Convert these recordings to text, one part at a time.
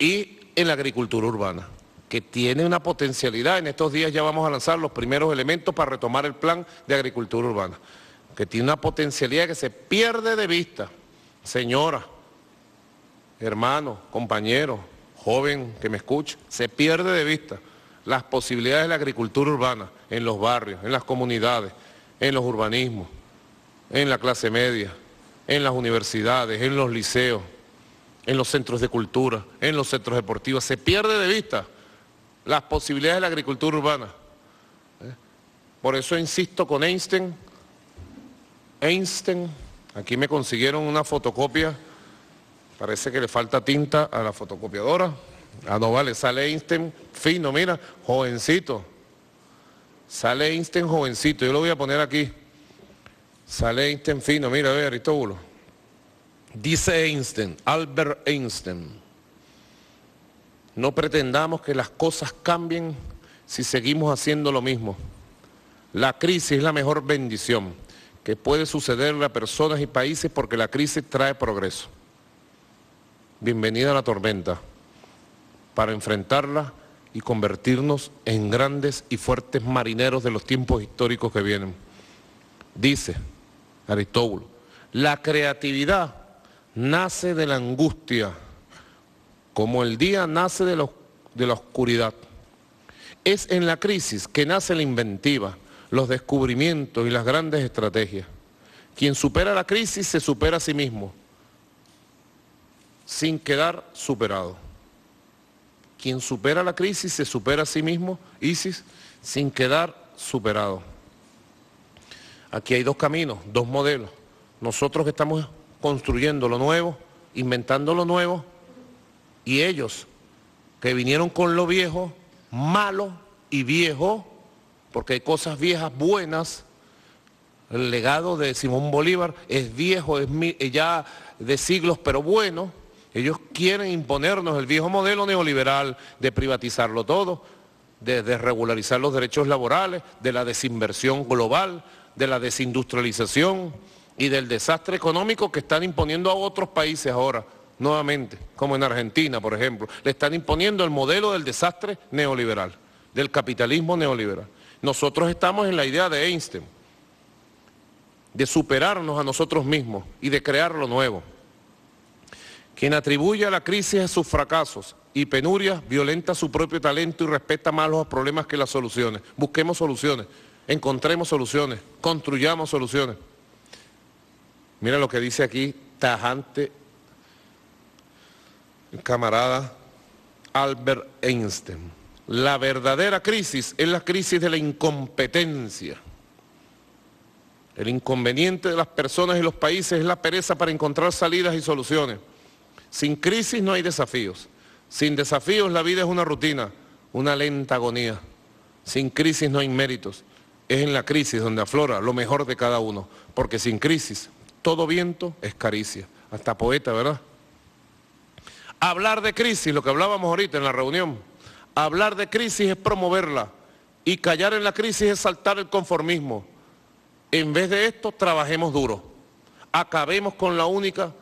y en la agricultura urbana, que tiene una potencialidad. En estos días ya vamos a lanzar los primeros elementos para retomar el plan de agricultura urbana, que tiene una potencialidad que se pierde de vista. Señora, hermano, compañero, joven que me escuche, se pierde de vista las posibilidades de la agricultura urbana en los barrios, en las comunidades, en los urbanismos, en la clase media, en las universidades, en los liceos en los centros de cultura, en los centros deportivos. Se pierde de vista las posibilidades de la agricultura urbana. ¿eh? Por eso insisto con Einstein. Einstein, aquí me consiguieron una fotocopia. Parece que le falta tinta a la fotocopiadora. Ah, no vale, sale Einstein fino, mira, jovencito. Sale Einstein jovencito, yo lo voy a poner aquí. Sale Einstein fino, mira, ver Aristóbulo. Dice Einstein, Albert Einstein, no pretendamos que las cosas cambien si seguimos haciendo lo mismo. La crisis es la mejor bendición que puede sucederle a personas y países porque la crisis trae progreso. Bienvenida a la tormenta para enfrentarla y convertirnos en grandes y fuertes marineros de los tiempos históricos que vienen. Dice Aristóbulo, la creatividad nace de la angustia, como el día nace de, la oscuridad. Es en la crisis que nace la inventiva, los descubrimientos y las grandes estrategias. Quien supera la crisis se supera a sí mismo, sin quedar superado. Quien supera la crisis se supera a sí mismo, Isis, sin quedar superado. Aquí hay dos caminos, dos modelos. Nosotros que estamos construyendo lo nuevo, inventando lo nuevo, y ellos que vinieron con lo viejo, malo y viejo, porque hay cosas viejas buenas, el legado de Simón Bolívar es viejo, es eh, ya de siglos, pero bueno, ellos quieren imponernos el viejo modelo neoliberal de privatizarlo todo, de desregularizar los derechos laborales, de la desinversión global, de la desindustrialización, y del desastre económico que están imponiendo a otros países ahora, nuevamente, como en Argentina, por ejemplo. Le están imponiendo el modelo del desastre neoliberal, del capitalismo neoliberal. Nosotros estamos en la idea de Einstein, de superarnos a nosotros mismos y de crear lo nuevo. Quien atribuye a la crisis a sus fracasos y penurias violenta su propio talento y respeta más los problemas que las soluciones. Busquemos soluciones, encontremos soluciones, construyamos soluciones. Mira lo que dice aquí, tajante, camarada Albert Einstein. La verdadera crisis es la crisis de la incompetencia. El inconveniente de las personas y los países es la pereza para encontrar salidas y soluciones. Sin crisis no hay desafíos. Sin desafíos la vida es una rutina, una lenta agonía. Sin crisis no hay méritos. Es en la crisis donde aflora lo mejor de cada uno, porque sin crisis todo viento es caricia. Hasta poeta, ¿verdad? Hablar de crisis, lo que hablábamos ahorita en la reunión. Hablar de crisis es promoverla. Y callar en la crisis es saltar el conformismo. En vez de esto, trabajemos duro. Acabemos con la única,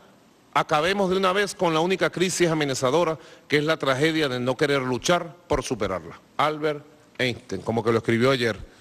acabemos de una vez con la única crisis amenazadora, que es la tragedia de no querer luchar por superarla. Albert Einstein, como que lo escribió ayer.